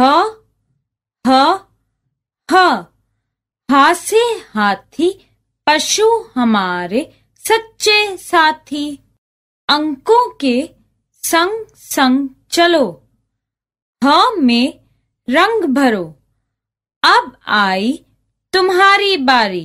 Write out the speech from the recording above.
ह ह ह हासे हाथी पशु हमारे सच्चे साथी अंकों के संग संग चलो ह में रंग भरो अब आई तुम्हारी बारी